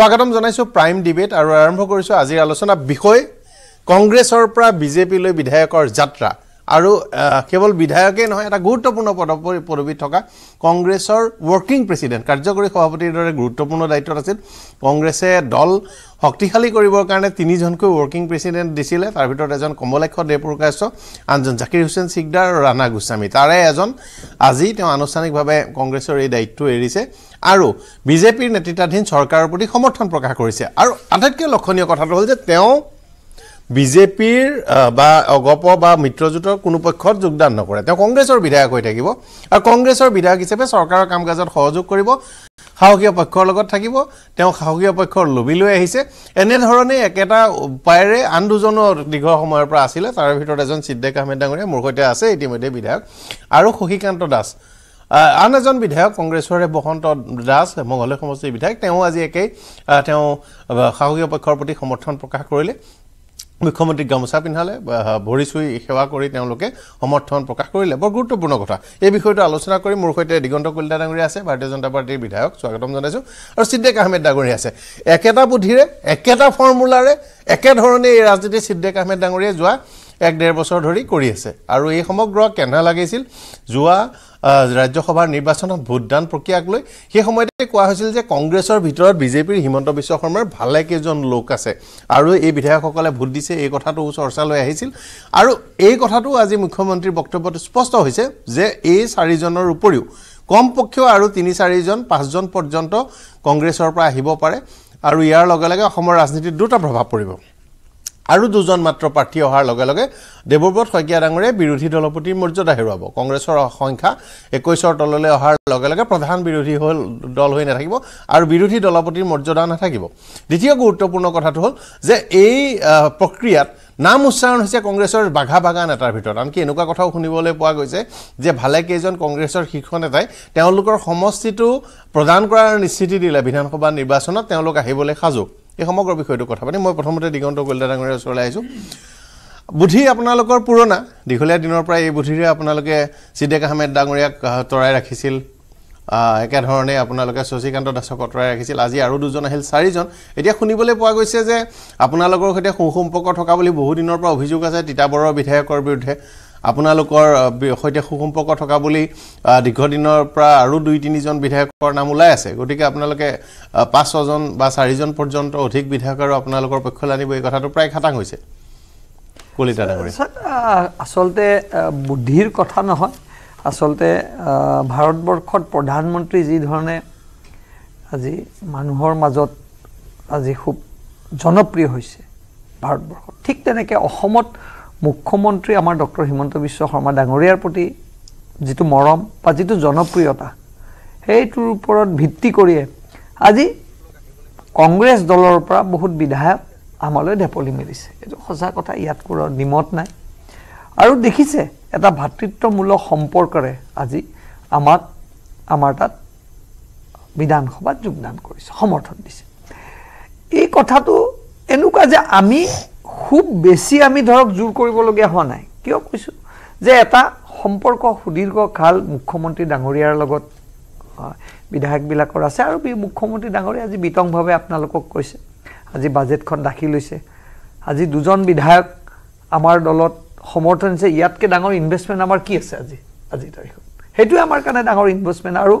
স্বাগতম জানাইছোঁ prime debate আৰু আৰম্ভ কৰিছোঁ আজিৰ আলোচনা বিষয় কংগ্ৰেছৰ পৰা বিজেপিলৈ বিধায়কৰ যাত্ৰা আৰু কেৱল বিধায়কেই নহয় এটা গুৰুত্বপূৰ্ণ পদ পদবীত থকা কংগ্ৰেছৰ ৱৰ্কিং প্ৰেচিডেণ্ট কাৰ্যকৰী সভাপতিৰ দৰে গুৰুত্বপূৰ্ণ দায়িত্বত আছিল কংগ্ৰেছে দল শক্তিশালী কৰিবৰ কাৰণে তিনিজনকৈ ৱৰ্কিং প্ৰেচিডেণ্ট দিছিলে তাৰ ভিতৰত এজন কমলাক্ষ দেৱপ্ৰকাশ্য আনজন জাকিৰ হুছেইন চিকদাৰ আৰু ৰাণা গোস্বামী তাৰে এজন আজি তেওঁ আনুষ্ঠানিকভাৱে কংগ্ৰেছৰ এই দায়িত্ব এৰিছে আৰু বিজেপিৰ নেতৃত্বাধীন চৰকাৰৰ প্ৰতি সমৰ্থন প্ৰকাশ কৰিছে আৰু আটাইতকৈ লক্ষণীয় কথাটো হ'ল যে তেওঁ বিজেপিৰ বা অগপ বা মিত্ৰজোঁটৰ কোনো পক্ষত যোগদান নকৰে তেওঁ কংগ্ৰেছৰ বিধায়ক হৈ থাকিব আৰু কংগ্ৰেছৰ বিধায়ক হিচাপে চৰকাৰৰ কাম কাজত সহযোগ কৰিব সাহসীয় পক্ষৰ লগত থাকিব তেওঁ সাহসীয় পক্ষৰ লোভি লৈ আহিছে এনেধৰণে একেটা উপায়েৰে আন দুজনো দীৰ্ঘ সময়ৰ পৰা আছিলে তাৰে ভিতৰত এজন সিদ্দেক আহমেদ ডাঙৰীয়া মোৰ সৈতে আছে ইতিমধ্যে বিধায়ক আৰু শশীকান্ত দাস আন এজন বিধায়ক কংগ্ৰেছৰে বসন্ত দাস মঙলে সমষ্টিৰ বিধায়ক তেওঁ আজি একেই তেওঁ সাহসীয় পক্ষৰ প্ৰতি সমৰ্থন প্ৰকাশ কৰিলে মুখ্যমন্ত্ৰী গামোচা পিন্ধালে ভৰি চুই সেৱা কৰি তেওঁলোকে সমৰ্থন প্ৰকাশ কৰিলে বৰ গুৰুত্বপূৰ্ণ কথা এই বিষয়টো আলোচনা কৰি মোৰ সৈতে দিগন্ত কলিতা ডাঙৰীয়া আছে ভাৰতীয় জনতা পাৰ্টীৰ বিধায়ক স্বাগতম জনাইছোঁ আৰু চিদ্দেক আহমেদ ডাঙৰীয়া আছে একেটা বুদ্ধিৰে একেটা ফৰ্মুলাৰে একেধৰণে এই ৰাজনীতি সিদ্দেক আহমেদ ডাঙৰীয়াই যোৱা এক ডেৰ বছৰ ধৰি কৰি আছে আৰু এই সমগ্ৰ কেনা লাগিছিল যোৱা ৰাজ্যসভাৰ নিৰ্বাচনত ভোটদান প্ৰক্ৰিয়াক লৈ সেই সময়তে কোৱা হৈছিল যে কংগ্ৰেছৰ ভিতৰত বিজেপিৰ হিমন্ত বিশ্ব শৰ্মাৰ ভালেকেইজন লোক আছে আৰু এই বিধায়কসকলে ভোট দিছে এই কথাটোও চৰ্চালৈ আহিছিল আৰু এই কথাটো আজি মুখ্যমন্ত্ৰীৰ বক্তব্যত স্পষ্ট হৈছে যে এই চাৰিজনৰ উপৰিও কম কমপক্ষেও আৰু তিনি চাৰিজন পাঁচজন পৰ্যন্ত কংগ্ৰেছৰ পৰা আহিব পাৰে আৰু ইয়াৰ লগে লগে অসমৰ ৰাজনীতিত দুটা প্ৰভাৱ পৰিব আৰু দুজন মাত্ৰ প্ৰাৰ্থী অহাৰ লগে লগে দেৱব্ৰত শইকীয়া ডাঙৰে বিৰোধী দলপতিৰ মৰ্যাদা হেৰুৱাব কংগ্ৰেছৰ সংখ্যা একৈছৰ তললৈ অহাৰ লগে লগে প্ৰধান বিৰোধী হ'ল দল হৈ নাথাকিব আৰু বিৰোধী দলপতিৰ মৰ্যাদা নাথাকিব দ্বিতীয় গুৰুত্বপূৰ্ণ কথাটো হ'ল যে এই প্ৰক্ৰিয়াত নাম উচ্চাৰণ হৈছে কংগ্ৰেছৰ বাঘা বাগা নেতাৰ ভিতৰত আনকি এনেকুৱা কথাও শুনিবলৈ পোৱা গৈছে যে ভালেকেইজন কংগ্ৰেছৰ শীৰ্ষ নেতাই তেওঁলোকৰ সমষ্টিটো প্ৰদান কৰাৰ নিশ্চিতি দিলে বিধানসভা নিৰ্বাচনত তেওঁলোক আহিবলৈ সাজু এই সমগ্ৰ বিষয়টো কথা পাতিম মই প্ৰথমতে দিগন্ত গোল্ডা ডাঙৰীয়াৰ ওচৰলৈ আহিছোঁ বুদ্ধি আপোনালোকৰ পুৰণা দীঘলীয়া দিনৰ পৰাই এই বুধিৰে আপোনালোকে ছিদেক আহমেদ ডাঙৰীয়াক আঁতৰাই ৰাখিছিল একেধৰণে আপোনালোকে শশীকান্ত দাসক আঁতৰাই ৰাখিছিল আজি আৰু দুজন আহিল চাৰিজন এতিয়া শুনিবলৈ পোৱা গৈছে যে আপোনালোকৰ সৈতে সু সম্পৰ্ক থকা বুলি বহুদিনৰ পৰা অভিযোগ আছে তিতাবৰৰ বিধায়কৰ বিৰুদ্ধে আপোনালোকৰ সৈতে সু সম্পৰ্ক থকা বুলি দীৰ্ঘদিনৰ পৰা আৰু দুই তিনিজন বিধায়কৰ নাম ওলাই আছে গতিকে আপোনালোকে পাঁচ ছজন বা চাৰিজন পৰ্যন্ত অধিক বিধায়ক আৰু আপোনালোকৰ পক্ষলৈ আনিব এই কথাটো প্ৰায় খাটাং হৈছে কলিতা ডাঙৰী আচলতে বুদ্ধিৰ কথা নহয় আচলতে ভাৰতবৰ্ষত প্ৰধানমন্ত্ৰী যিধৰণে আজি মানুহৰ মাজত আজি খুব জনপ্ৰিয় হৈছে ভাৰতবৰ্ষত ঠিক তেনেকৈ অসমত মুখ্যমন্ত্ৰী আমাৰ ডক্টৰ হিমন্ত বিশ্ব শৰ্মা ডাঙৰীয়াৰ প্ৰতি যিটো মৰম বা যিটো জনপ্ৰিয়তা সেইটোৰ ওপৰত ভিত্তি কৰিয়ে আজি কংগ্ৰেছ দলৰ পৰা বহুত বিধায়ক আমালৈ ঢেপলি মেলিছে এইটো সঁচা কথা ইয়াত কোনো নিমত নাই আৰু দেখিছে এটা ভাতৃত্বমূলক সম্পৰ্কৰে আজি আমাক আমাৰ তাত বিধানসভাত যোগদান কৰিছে সমৰ্থন দিছে এই কথাটো এনেকুৱা যে আমি খুব বেছি আমি ধৰক জোৰ কৰিবলগীয়া হোৱা নাই কিয় কৈছোঁ যে এটা সম্পৰ্ক সুদীৰ্ঘকাল মুখ্যমন্ত্ৰী ডাঙৰীয়াৰ লগত বিধায়কবিলাকৰ আছে আৰু বি মুখ্যমন্ত্ৰী ডাঙৰীয়া আজি বিতংভাৱে আপোনালোকক কৈছে আজি বাজেটখন দাখিল হৈছে আজি দুজন বিধায়ক আমাৰ দলত সমৰ্থন দিছে ইয়াতকৈ ডাঙৰ ইনভেষ্টমেণ্ট আমাৰ কি আছে আজি আজিৰ তাৰিখত সেইটোৱে আমাৰ কাৰণে ডাঙৰ ইনভেষ্টমেণ্ট আৰু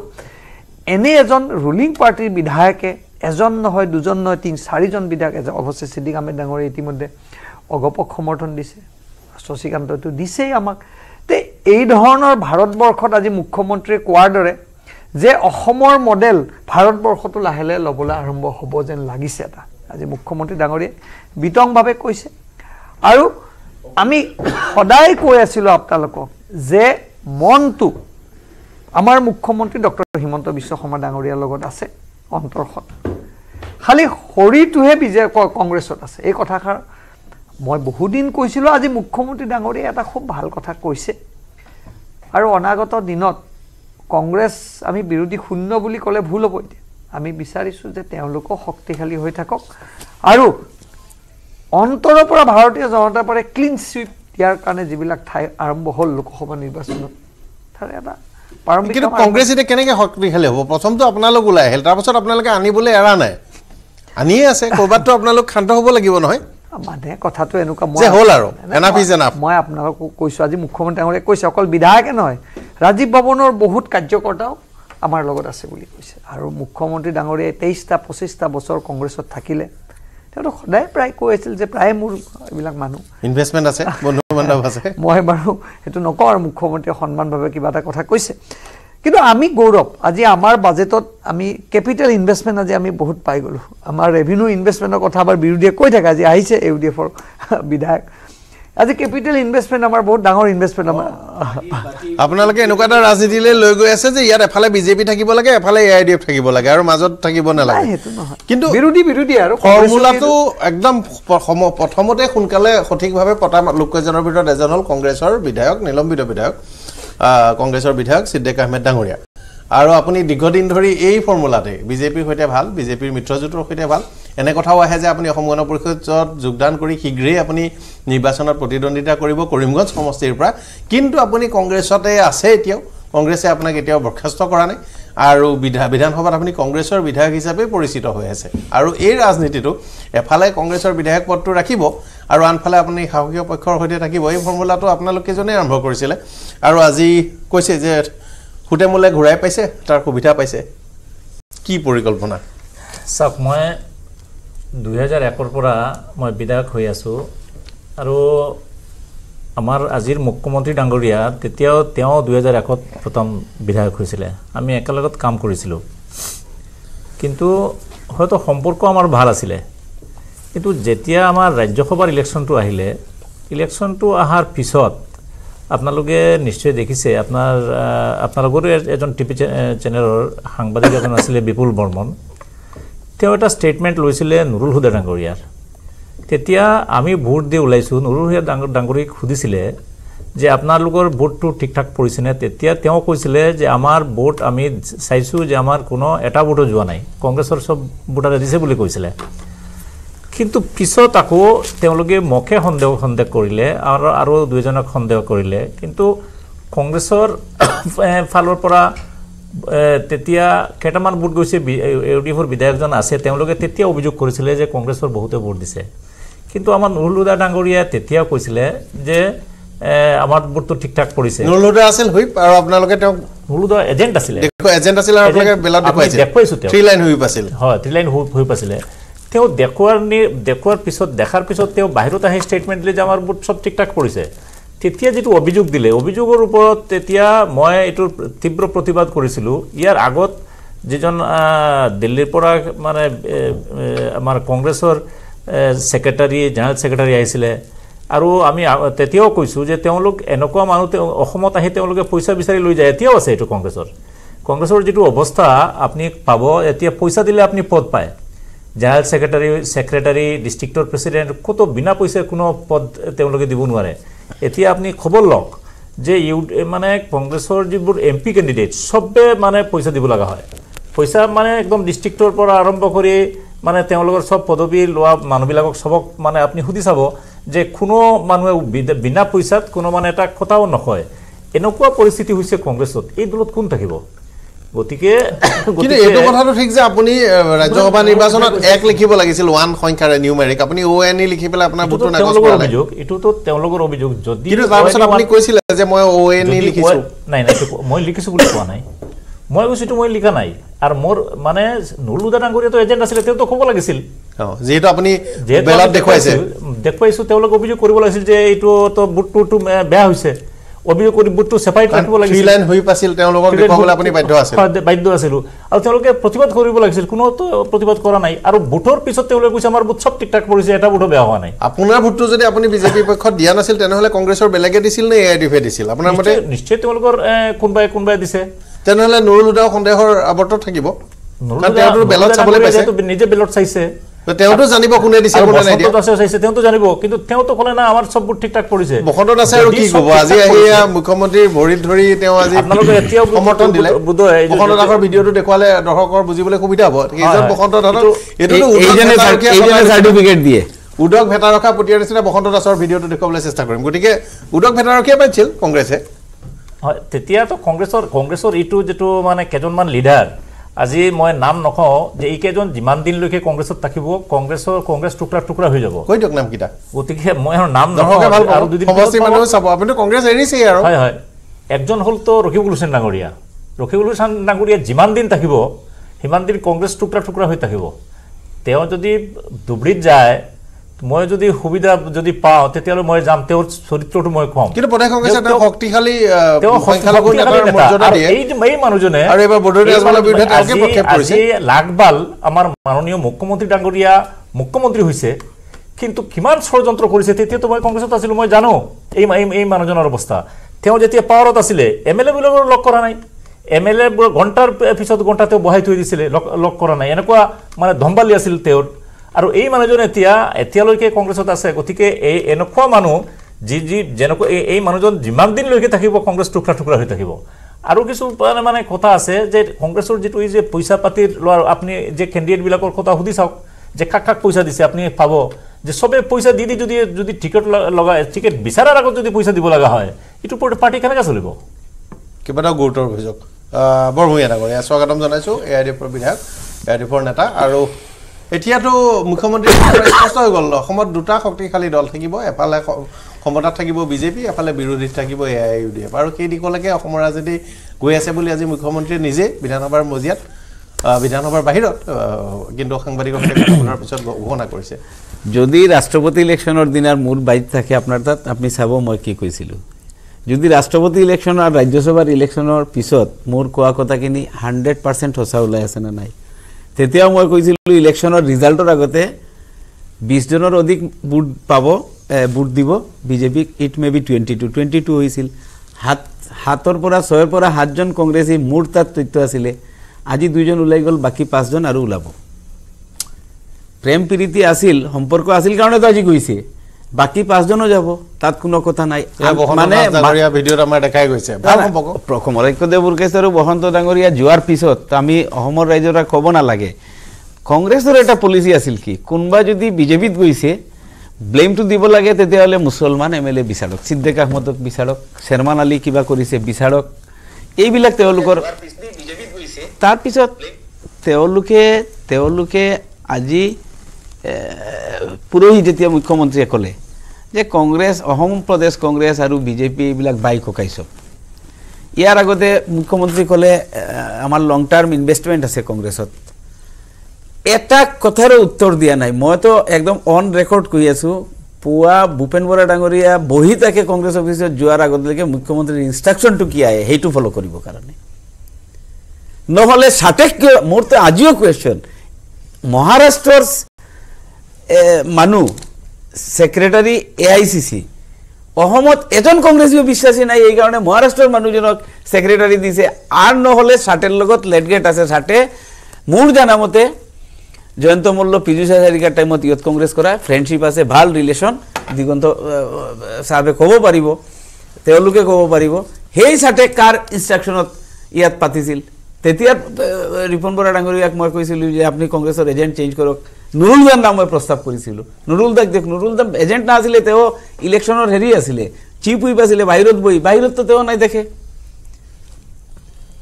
এনে এজন ৰুলিং পাৰ্টীৰ বিধায়কে এজন নহয় দুজন নহয় তিনি চাৰিজন বিধায়ক এজন অৱশ্যে ছিদ্দিক আহমেদ ডাঙৰীয়া ইতিমধ্যে অগপক সমৰ্থন দিছে শশীকান্তইতো দিছেই আমাক তে এই ধৰণৰ ভাৰতবৰ্ষত আজি মুখ্যমন্ত্ৰীয়ে কোৱাৰ দৰে যে অসমৰ মডেল ভাৰতবৰ্ষটো লাহে লাহে ল'বলৈ আৰম্ভ হ'ব যেন লাগিছে এটা আজি মুখ্যমন্ত্ৰী ডাঙৰীয়াই বিতংভাৱে কৈছে আৰু আমি সদায় কৈ আছিলোঁ আপোনালোকক যে মনটো আমাৰ মুখ্যমন্ত্ৰী ডক্টৰ হিমন্ত বিশ্ব শৰ্মা ডাঙৰীয়াৰ লগত আছে অন্তৰ্ষত খালি শৰীৰটোহে বিজেপি কংগ্ৰেছত আছে এই কথাষাৰ মই বহুদিন কৈছিলোঁ আজি মুখ্যমন্ত্ৰী ডাঙৰীয়ে এটা খুব ভাল কথা কৈছে আৰু অনাগত দিনত কংগ্ৰেছ আমি বিৰোধী শূন্য বুলি ক'লে ভুল হ'ব এতিয়া আমি বিচাৰিছোঁ যে তেওঁলোকো শক্তিশালী হৈ থাকক আৰু অন্তৰৰ পৰা ভাৰতীয় জনতা পাৰ্টীয়ে ক্লিন চুইপ দিয়াৰ কাৰণে যিবিলাক ঠাই আৰম্ভ হ'ল লোকসভা নিৰ্বাচনত তাৰে এটা কিন্তু কংগ্ৰেছ এতিয়া কেনেকৈ শক্তিশালী হ'ব প্ৰথমটো আপোনালোক ওলাই আহিল তাৰপাছত আপোনালোকে আনিবলৈ এৰা নাই আনিয়ে আছে ক'ৰবাততো আপোনালোক শান্ত হ'ব লাগিব নহয় মানে কথাটো এনেকুৱা মই হ'ল আৰু মই আপোনালোকক কৈছোঁ আজি মুখ্যমন্ত্ৰী কৈছে অকল বিধায়কে নহয় ৰাজীৱ ভৱনৰ বহুত কাৰ্যকৰ্তাও আমাৰ লগত আছে বুলি কৈছে আৰু মুখ্যমন্ত্ৰী ডাঙৰীয়াই তেইছটা পঁচিছটা বছৰ কংগ্ৰেছত থাকিলে তেওঁতো সদায় প্ৰায় কৈ আছিল যে প্ৰায়ে মোৰ এইবিলাক মানুহ ইনভেষ্টমেণ্ট আছে বন্ধু বান্ধৱ আছে মই বাৰু সেইটো নকওঁ আৰু মুখ্যমন্ত্ৰীয়ে সন্মানভাৱে কিবা এটা কথা কৈছে কিন্তু আমি গৌৰৱ আজি আমাৰ বাজেটত আমি কেপিটেল ইনভেষ্টমেণ্ট আজি আমি বহুত পাই গ'লোঁ আমাৰ ৰেভিনিউ ইনভেষ্টমেণ্টৰ কথা আমাৰ বিৰোধীয়ে কৈ থাকে আজি আহিছে ইউ ডি এফৰ বিধায়ক আজি কেপিটেল ইনভেষ্টমেণ্ট আমাৰ বহুত ডাঙৰ ইনভেষ্টমেণ্ট আমাৰ আপোনালোকে এনেকুৱা এটা ৰাজনীতিলৈ লৈ গৈ আছে যে ইয়াত এফালে বিজেপি থাকিব লাগে এফালে এ আই ডি এফ থাকিব লাগে আৰু মাজত থাকিব নালাগে কিন্তু বিৰোধী বিৰোধী আৰু ফৰ্মুলাটো একদম প্ৰথমতে সোনকালে সঠিকভাৱে পতা লোককেইজনৰ ভিতৰত এজন হ'ল কংগ্ৰেছৰ বিধায়ক নিলম্বিত বিধায়ক কংগ্ৰেছৰ বিধায়ক সিদ্দিক আহমেদ ডাঙৰীয়া আৰু আপুনি দীৰ্ঘদিন ধৰি এই ফৰ্মুলাতে বিজেপিৰ সৈতে ভাল বিজেপিৰ মিত্ৰজোঁটৰ সৈতে ভাল এনে কথাও আহে যে আপুনি অসম গণ পৰিষদত যোগদান কৰি শীঘ্ৰেই আপুনি নিৰ্বাচনত প্ৰতিদ্বন্দ্বিতা কৰিব কৰিমগঞ্জ সমষ্টিৰ পৰা কিন্তু আপুনি কংগ্ৰেছতে আছে এতিয়াও কংগ্ৰেছে আপোনাক এতিয়াও বৰ্খাস্ত কৰা নাই আৰু বিধা বিধানসভাত আপুনি কংগ্ৰেছৰ বিধায়ক হিচাপে পৰিচিত হৈ আছে আৰু এই ৰাজনীতিটো এফালে কংগ্ৰেছৰ বিধায়ক পদটো ৰাখিব আৰু আনফালে আপুনি শাসকীয় পক্ষৰ সৈতে থাকিব এই ফৰ্মুলাটো আপোনালোককেইজনেই আৰম্ভ কৰিছিলে আৰু আজি কৈছে যে সুতে মোলে ঘূৰাই পাইছে তাৰ সুবিধা পাইছে কি পৰিকল্পনা চাওক মই দুহেজাৰ একৰ পৰা মই বিধায়ক হৈ আছোঁ আৰু আমাৰ আজিৰ মুখ্যমন্ত্ৰী ডাঙৰীয়া তেতিয়াও তেওঁ দুহেজাৰ একত প্ৰথম বিধায়ক হৈছিলে আমি একেলগত কাম কৰিছিলোঁ কিন্তু হয়তো সম্পৰ্ক আমাৰ ভাল আছিলে কিন্তু যেতিয়া আমাৰ ৰাজ্যসভাৰ ইলেকশ্যনটো আহিলে ইলেকশ্যনটো অহাৰ পিছত আপোনালোকে নিশ্চয় দেখিছে আপোনাৰ আপোনালোকৰো এজন টিভি চেনেলৰ সাংবাদিক এজন আছিলে বিপুল বৰ্মন তেওঁ এটা ষ্টেটমেণ্ট লৈছিলে নুৰুল হুদা ডাঙৰীয়াৰ তেতিয়া আমি ভোট দি ওলাইছোঁ নৰুহীয়া ডাঙৰ ডাঙৰীক সুধিছিলে যে আপোনালোকৰ ভোটটো ঠিক ঠাক পৰিছেনে তেতিয়া তেওঁ কৈছিলে যে আমাৰ ভোট আমি চাইছোঁ যে আমাৰ কোনো এটা ভোটো যোৱা নাই কংগ্ৰেছৰ চব ভোটাৰে দিছে বুলি কৈছিলে কিন্তু পিছত আকৌ তেওঁলোকে মোকে সন্দেহ সন্দেহ কৰিলে আৰু আৰু দুজনক সন্দেহ কৰিলে কিন্তু কংগ্ৰেছৰ ফালৰ পৰা তেতিয়া কেইটামান ভোট গৈছে ইউ ডি এফৰ বিধায়কজন আছে তেওঁলোকে তেতিয়া অভিযোগ কৰিছিলে যে কংগ্ৰেছৰ বহুতে ভোট দিছে কিন্তু আমাৰ নুৰুলুদা ডাঙৰীয়াই তেতিয়াও কৈছিলে যে আমাৰ বোৰটো ঠিক ঠাক পৰিছে নুৰুলুদা আছিল হুইপ আৰু আপোনালোকে তেওঁ নুৰুলুদা এজেণ্ট আছিলে এজেণ্ট আছিলে আৰু দেখুৱাইছোঁ তেওঁ থ্ৰী লাইন হুইপ আছিল হয় থ্ৰী লাইন হুইপ আছিলে তেওঁ দেখুৱাৰ নি দেখুৱাৰ পিছত দেখাৰ পিছত তেওঁ বাহিৰত আহি ষ্টেটমেণ্ট দিলে যে আমাৰ বোৰ চব ঠিক ঠাক কৰিছে তেতিয়া যিটো অভিযোগ দিলে অভিযোগৰ ওপৰত তেতিয়া মই এইটো তীব্ৰ প্ৰতিবাদ কৰিছিলোঁ ইয়াৰ আগত যিজন দিল্লীৰ পৰা মানে আমাৰ কংগ্ৰেছৰ ছেক্ৰেটাৰী জেনেৰেল ছেক্ৰেটাৰী আহিছিলে আৰু আমি তেতিয়াও কৈছোঁ যে তেওঁলোক এনেকুৱা মানুহ তেওঁ অসমত আহি তেওঁলোকে পইচা বিচাৰি লৈ যায় এতিয়াও আছে এইটো কংগ্ৰেছৰ কংগ্ৰেছৰ যিটো অৱস্থা আপুনি পাব এতিয়া পইচা দিলে আপুনি পদ পায় জেনেৰেল ছেক্ৰেটাৰী ছেক্ৰেটাৰী ডিষ্ট্ৰিক্টৰ প্ৰেচিডেণ্ট ক'তো বিনা পইচাৰে কোনো পদ তেওঁলোকে দিব নোৱাৰে এতিয়া আপুনি খবৰ লওক যে ইউ মানে কংগ্ৰেছৰ যিবোৰ এম পি কেণ্ডিডেট চবে মানে পইচা দিব লগা হয় পইচা মানে একদম ডিষ্ট্ৰিক্টৰ পৰা আৰম্ভ কৰি মানে তেওঁলোকৰ সব পদবী লোৱা মানুহবিলাকক চবক মানে আপুনি সুধি চাব যে কোনো মানুহে বিনা পইচাত কোনো মানে এটা কথাও নহয় এনেকুৱা পৰিস্থিতি হৈছে কংগ্ৰেছত এই দলত কোন থাকিব গতিকে এইটো কথাটো ঠিক যে আপুনি ৰাজ্যসভা নিৰ্বাচনত এক লিখিব লাগিছিল ওৱান সংখ্যাৰে নিউমেৰিক আপুনি অ' এন ই লিখি পেলাই আপোনাৰ ভোটৰ নাগৰিক অভিযোগ এইটোতো তেওঁলোকৰ অভিযোগ যদি তাৰপিছত আপুনি কৈছিলে যে মই অ' এন ই লিখিছোঁ নাই নাই মই লিখিছোঁ বুলি কোৱা নাই মই কৈছোঁ মই লিখা নাই আৰু মোৰ মানে নলু ডাঙৰীয়াটো এজেণ্ট আছিলে তেওঁতো ক'ব লাগিছিল যিহেতু আপুনি দেখুৱাইছে দেখুৱাইছোঁ তেওঁলোকে অভিযোগ কৰিব লাগিছিল যে এইটো বুটটো বেয়া হৈছে অভিযোগ কৰি বুটটো চেপাই থাকিব লাগিছিল বাধ্য আছিলোঁ আৰু তেওঁলোকে প্ৰতিবাদ কৰিব লাগিছিল কোনোতো প্ৰতিবাদ কৰা নাই আৰু বুটৰ পিছত তেওঁলোকে কৈছে আমাৰ বুট চব ঠিক ঠাক পৰিছে এটা বুটো বেয়া হোৱা নাই আপোনাৰ বুটটো যদি আপুনি বিজেপিৰ পক্ষত দিয়া নাছিল তেনেহ'লে কংগ্ৰেছৰ বেলেগে দিছিল নে এ আই ডি এফে দিছিল আপোনাৰ মতে নিশ্চয় তেওঁলোকৰ কোনোবাই কোনোবাই দিছে তেনেহলে নুৰুল হুদাও সন্দেহৰ আবৰ্ত থাকিব ধৰি সমৰ্থন দিলে বহন্ত দাসৰ ভিডিওটো দেখুৱালে দৰ্শকৰ বুজিবলৈ সুবিধা হ'ব উদক ভেটা ৰখা নিচিনা বহন্ত দাসৰ ভিডিওটো দেখুৱাবলৈ চেষ্টা কৰিম গতিকে উদক ভেটা পাইছিল কংগ্ৰেছে তেতিয়াতো কংগ্ৰেছৰ কংগ্ৰেছৰ এইটো যিটো মানে কেইজনমান লিডাৰ আজি মই নাম নকওঁ যে এইকেইজন যিমান দিনলৈকে কংগ্ৰেছত থাকিব কংগ্ৰেছৰ কংগ্ৰেছ টুকুৰা টুকুৰা হৈ যাব কৈ দিয়ক নামকেইটা গতিকে মই আৰু নাম নকওঁ আৰু হয় হয় একজন হ'লতো ৰকিবুল হুচেন ডাঙৰীয়া ৰকিবুল হুচেন ডাঙৰীয়া যিমান দিন থাকিব সিমান দিন কংগ্ৰেছ টুকুৰা টুকুৰা হৈ থাকিব তেওঁ যদি ডুবৰীত যায় মই যদি সুবিধা যদি পাওঁ তেতিয়াহ'লে মই যাম তেওঁৰ চৰিত্ৰটো মই কওঁ কিন্তু লাগবাল আমাৰ মাননীয় মুখ্যমন্ত্ৰী ডাঙৰীয়া মুখ্যমন্ত্ৰী হৈছে কিন্তু কিমান ষড়যন্ত্ৰ কৰিছে তেতিয়াতো মই কংগ্ৰেছত আছিলোঁ মই জানো এই মানুহজনৰ অৱস্থা তেওঁ যেতিয়া পাৱাৰত আছিলে এম এল এবিলাকৰ লগ কৰা নাই এম এল এবোৰ ঘণ্টাৰ পিছত ঘণ্টা তেওঁ বহাই থৈ দিছিলে লগ কৰা নাই এনেকুৱা মানে ধম্বালি আছিল তেওঁৰ আৰু এই মানুহজন এতিয়া এতিয়ালৈকে কংগ্ৰেছত আছে গতিকে এই এনেকুৱা মানুহ যি যি যেনেকুৱা এই এই মানুহজন যিমান দিনলৈকে থাকিব কংগ্ৰেছ টুকুৰা টুকুৰা হৈ থাকিব আৰু কিছু মানে কথা আছে যে কংগ্ৰেছৰ যিটো এই যে পইচা পাতিৰ লোৱাৰ আপুনি যে কেণ্ডিডেটবিলাকৰ কথা সুধি চাওক যে খাক খাক পইচা দিছে আপুনি পাব যে চবে পইচা দি দি যদি যদি টিকেট লগাই টিকেট বিচাৰাৰ আগত যদি পইচা দিব লগা হয় এইটো ওপৰত পাৰ্টি কেনেকৈ চলিব কিবা এটা গুৰুতৰ অভিযোগ বৰভূঞা নগৰ স্বাগতম জনাইছোঁ এ আই ডি এফৰ বিধায়ক এ আই ডি এফৰ নেতা আৰু এতিয়াতো মুখ্যমন্ত্ৰী স্পষ্ট হৈ গ'ল অসমত দুটা শক্তিশালী দল থাকিব এফালে ক্ষমতাত থাকিব বিজেপি এফালে বিৰোধীত থাকিব A I U D F আৰু সেই দিশলৈকে অসমৰ ৰাজনীতি গৈ আছে বুলি আজি মুখ্যমন্ত্ৰীয়ে নিজে বিধানসভাৰ মজিয়াত বিধানসভাৰ বাহিৰত কিন্তু সাংবাদিকৰ সৈতে আপোনাৰ পিছত ঘোষণা কৰিছে যদি ৰাষ্ট্ৰপতি ইলেকশ্যনৰ দিনাৰ মোৰ বাইদ থাকে আপোনাৰ তাত আপুনি চাব মই কি কৈছিলোঁ যদি ৰাষ্ট্ৰপতি ইলেকশ্যন আৰু ৰাজ্যসভাৰ ইলেকশ্যনৰ পিছত মোৰ কোৱা কথাখিনি হাণ্ড্ৰেড পাৰ্চেণ্ট সঁচা ওলাই আছেনে নাই তেতিয়া মই কৈছিলোঁ ইলেকশ্যনৰ ৰিজাল্টৰ আগতে বিছজনৰ অধিক ভোট পাব ভোট দিব বিজেপিক it may be twenty two twenty two হৈছিল সাত সাতৰ পৰা ছয়ৰ পৰা সাতজন কংগ্ৰেছী মোৰ তাত তথ্য আছিলে আজি দুইজন ওলাই গ'ল বাকী পাঁচজন আৰু ওলাব প্ৰেম প্ৰীতি আছিল সম্পৰ্ক আছিল কাৰণেতো আজি গৈছে বাকী পাঁচজনো যাব তাত কোনো কথা নাই মানে ভিডিঅ'ত আমাৰ দেখাই গৈছে প্ৰথম ৰাজ্যদেৱ বৰকেশ আৰু বসন্ত ডাঙৰীয়া যোৱাৰ পিছত আমি অসমৰ ৰাইজৰ ক'ব নালাগে কংগ্ৰেছৰ এটা পলিচি আছিল কি কোনোবা যদি বিজেপিত গৈছে ব্লেমটো দিব লাগে তেতিয়াহ'লে মুছলমান এম এল এ বিচাৰক ছিদ্দিক আহমদক বিচাৰক শ্বেৰমান আলী কিবা কৰিছে বিচাৰক এইবিলাক তেওঁলোকৰ তাৰপিছত তেওঁলোকে তেওঁলোকে আজি পুৰহি যেতিয়া মুখ্যমন্ত্ৰীয়ে ক'লে যে কংগ্ৰেছ অসম প্ৰদেশ কংগ্ৰেছ আৰু বি জে পি এইবিলাক বাই ককাই চব ইয়াৰ আগতে মুখ্যমন্ত্ৰী ক'লে আমাৰ লং টাৰ্ম ইনভেষ্টমেণ্ট আছে কংগ্ৰেছত এটা কথাৰো উত্তৰ দিয়া নাই মইতো একদম অন ৰেকৰ্ড কৈ আছোঁ পুৱা ভূপেন বৰা ডাঙৰীয়া বহি তাকে কংগ্ৰেছ অফিচত যোৱাৰ আগতলৈকে মুখ্যমন্ত্ৰীৰ ইনষ্ট্ৰাকশ্যনটো কি আহে সেইটো ফ'ল' কৰিব কাৰণে নহ'লে চাটে কিয় মোৰতো আজিও কুৱেশ্যন মহাৰাষ্ট্ৰৰ মানু secretary A I C C অসমত এজন কংগ্ৰেছীও বিশ্বাসী নাই এইকাৰণে মহাৰাষ্ট্ৰৰ মানুহজনক ছেক্ৰেটাৰী দিছে আৰু নহ'লে ছাটেৰ লগত লেট গেট আছে ছাটে মোৰ জানামতে জয়ন্ত মল্ল পীযুষ হাজৰিকাৰ টাইমত ইয়ত কংগ্ৰেছ কৰা ফ্ৰেণ্ডশ্বিপ আছে ভাল ৰিলেশ্যন দিগন্ত চাহাবে ক'ব পাৰিব তেওঁলোকে ক'ব পাৰিব সেই ছাটে কাৰ ইনষ্ট্ৰাকশ্যনত ইয়াত পাতিছিল তেতিয়া ৰিপন বৰা ডাঙৰীয়াক মই কৈছিলোঁ যে আপুনি কংগ্ৰেছৰ এজেণ্ট চেঞ্জ কৰক নুরুল দান্দা মানে প্রস্তাব করেছিল নুরুল দাক দেখ নুরুল দাম এজেন্ট না আসলে তেও ইলেকশনের হেরি আসলে চিফ উইপ আসলে বাইরত বই বাইরত তো নাই দেখে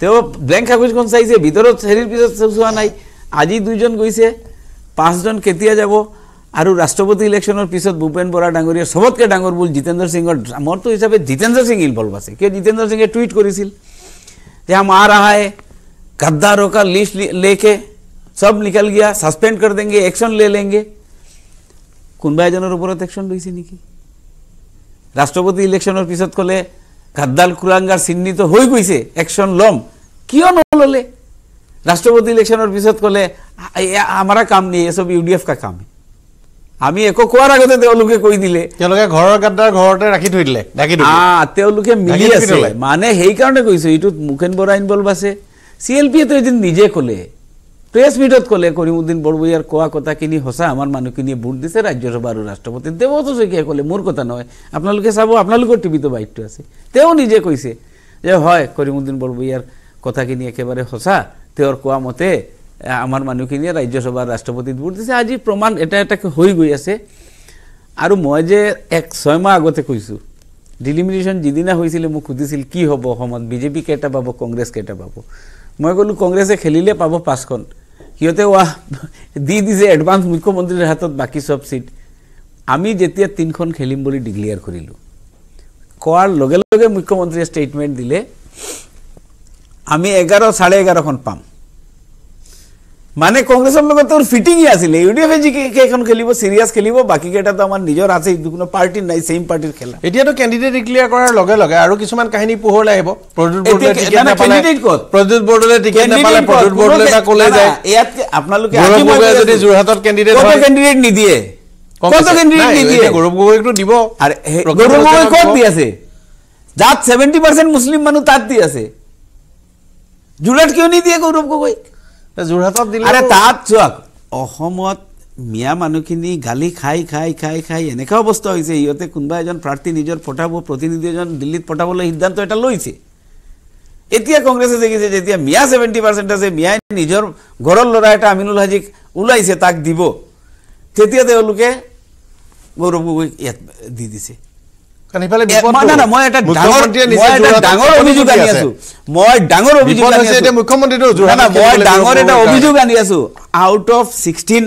তেওঁ ব্লেংক কাগজখন চাইছে ভিতৰত হেৰিৰ পিছত চোৱা নাই আজি দুইজন গৈছে পাঁচজন কেতিয়া যাব আৰু ৰাষ্ট্ৰপতি ইলেকশ্যনৰ পিছত ভূপেন বৰা ডাঙৰীয়া সবতকে ডাঙৰ বোল জিতেন্দ্ৰ সিং মৰ হিচাপে জিতেন্দ্ৰ সিং ইনভলভ আছে কিয় জিতেন্দ্ৰ সিঙে টুইট কৰিছিল যে আমাৰ আহায় গাদ্দাৰকা লিষ্ট লেখে सब निकल गया सस्पेंड कर देंगे एक्शन ले लेंगे কোনোবা এজনৰ ওপৰত একশ্যন লৈছে নেকি ৰাষ্ট্ৰপতি ইলেকশ্যনৰ পিছত ক'লে গাদ্দাল খুৰাংগাৰ চিহ্নিত হৈ গৈছে একশ্যন ল'ম কিয় নল'লে ৰাষ্ট্ৰপতি ইলেকশ্যনৰ পিছত ক'লে আমাৰ কাম নেকি এ চব ইউ ডি এফ কা কাম আমি একো কোৱাৰ আগতে তেওঁলোকে কৈ দিলে তেওঁলোকে ঘৰৰ গাদ্দাৰ ঘৰতে ৰাখি থৈ দিলে তেওঁলোকে মিলি আছে মানে সেইকাৰণে কৈছোঁ এইটোত মুখেন বৰা ইনভল্ভ আছে চি এল পিয়েতো এদিন নিজে ক'লে প্ৰেছ মিটত ক'লে কৰিমুদ্দিন বৰগৈয়াৰ কোৱা কথাখিনি সঁচা আমাৰ মানুহখিনিয়ে ভোট দিছে ৰাজ্যসভা আৰু ৰাষ্ট্ৰপতি দেৱত শইকীয়াই ক'লে মোৰ কথা নহয় আপোনালোকে চাব আপোনালোকৰ টিভিতো বাইকটো আছে তেওঁ নিজে কৈছে যে হয় কৰিমুদ্দিন বৰগৈয়াৰ কথাখিনি একেবাৰে সঁচা তেওঁৰ কোৱা মতে আমাৰ মানুহখিনিয়ে ৰাজ্যসভাৰ ৰাষ্ট্ৰপতিত ভোট দিছে আজি প্ৰমাণ এটা এটাকৈ হৈ গৈ আছে আৰু মই যে এক ছয়মাহ আগতে কৈছোঁ ডিলিমিনেশ্যন যিদিনা হৈছিলে মোক সুধিছিল কি হ'ব অসমত বিজেপি কেইটা পাব কংগ্ৰেছ কেইটা পাব মই ক'লোঁ কংগ্ৰেছে খেলিলে পাব পাঁচখন সিহঁতে ৱাহ দি দিছে এডভান্স মুখ্যমন্ত্ৰীৰ হাতত বাকী চব চিট আমি যেতিয়া তিনিখন খেলিম বুলি ডিক্লেয়াৰ কৰিলোঁ কোৱাৰ লগে লগে মুখ্যমন্ত্ৰীয়ে ষ্টেটমেণ্ট দিলে আমি এঘাৰ চাৰে এঘাৰখন পাম মানে কংগ্ৰেছৰ লগত তোৰ ফিটিঙে আছিলে ইউ ডি এফে যি কেইখন খেলিব চিৰিয়াছ খেলিব বাকীকেইটাতো আমাৰ নিজৰ আছে কোনো পাৰ্টিৰ নাই চেইম পাৰ্টিৰ খেলা এতিয়াতো কেণ্ডিডেট ডিক্লেয়াৰ কৰাৰ লগে লগে আৰু কিছুমান কাহিনী পোহৰলৈ আহিব প্ৰদ্যুৎ বৰদলৈ টিকেট নাপালে প্ৰদ্যুৎ বৰদলৈ বা ক'লে যায় ইয়াত আপোনালোকে যদি যোৰহাটত কেণ্ডিডেট হয় কেণ্ডিডেট নিদিয়ে গৌৰৱ গগৈকটো দিব গৌৰৱ গগৈ ক'ত দি আছে যাত ছেভেণ্টি পাৰ্চেণ্ট মুছলিম মানুহ তাত দি আছে যোৰহাট কিয় নিদিয়ে গৌৰৱ গগৈক যোৰহাটত দিলে আৰে তাত যোৱা অসমত মিয়া মানুহখিনি গালি খাই খাই খাই খাই এনেকুৱা অৱস্থা হৈছে ইহঁতে কোনোবা এজন প্ৰাৰ্থী নিজৰ পঠাব প্ৰতিনিধি এজন দিল্লীত পঠাবলৈ সিদ্ধান্ত এটা লৈছে এতিয়া কংগ্ৰেছে দেখিছে যেতিয়া মিয়া ছেভেণ্টি পাৰ্চেণ্ট আছে মিয়াই নিজৰ ঘৰৰ ল'ৰা এটা আমিনুল হাজিক ওলাইছে তাক দিব তেতিয়া তেওঁলোকে গৌৰৱ গগৈক ইয়াত দি দিছে out of sixteen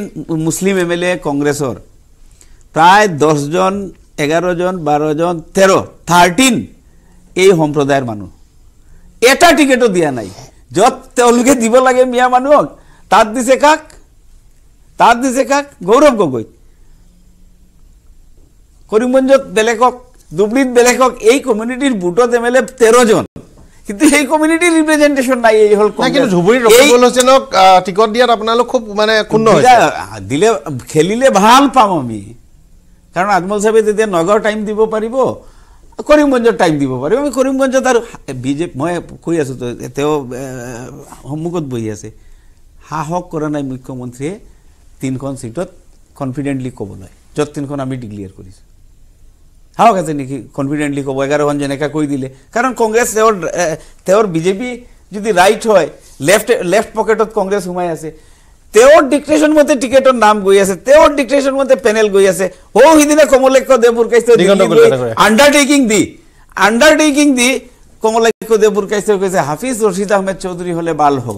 Muslim M L A কংগ্ৰেসৰ প্ৰায় দহজন এগারোজন বারোজন তেরো থার্টিন এই সম্প্রদায়ের মানুষ এটা টিকেটও দিয়া নাই যত দিব লাগে মিয়া মানুহক তাত দিছে কাক তাত দিছে কাক গৌরব গগৈ করিমগঞ্জত বেলেগক দুপ্রীত বেলেখক এই কমিউনিটির বুটত এম এল এ তেরো জন কিন্তু সেই কমিউনিটির রিপ্রেজেন্টেশন নাই এই হল কিন্তু ধুবুরী রফিকুল হোসেনক টিকট দিয়াত আপনার খুব মানে ক্ষুণ্ণ দিলে খেলিলে ভাল পাম আমি কারণ আজমল সাহেবে যদি নগর টাইম দিব পারিব করিমগঞ্জর টাইম দিব পারিব আমি করিমগঞ্জ আর বিজেপি মই কই আছো তো তেও সম্মুখত বহি আছে সাহস করা নাই মুখ্যমন্ত্রীয়ে তিনখন সিটত কনফিডেন্টলি কবলয় যত তিনখন আমি ডিক্লিয়ার করেছি হাওক আছে নেকি কনফিডেণ্টলি ক'ব এঘাৰখন যেনেকৈ কৈ দিলে কাৰণ কংগ্ৰেছ তেওঁৰ তেওঁৰ বিজেপি যদি ৰাইট হয় লেফ্ট লেফ্ট পকেটত কংগ্ৰেছ সোমাই আছে তেওঁৰ ডিক্টেশ্যন মতে টিকেটৰ নাম গৈ আছে তেওঁৰ ডিক্টেশ্যন মতে পেনেল গৈ আছে সৌ সিদিনা কমলক্ষ দেৱবুৰকাইষ্ট আণ্ডাৰটেকিং দি আণ্ডাৰটেকিং দি কমলক্ষ দেৱবুৰকাইষ্ট কৈছে হাফিজ ৰচিদ আহমেদ চৌধুৰী হ'লে ভাল হ'ব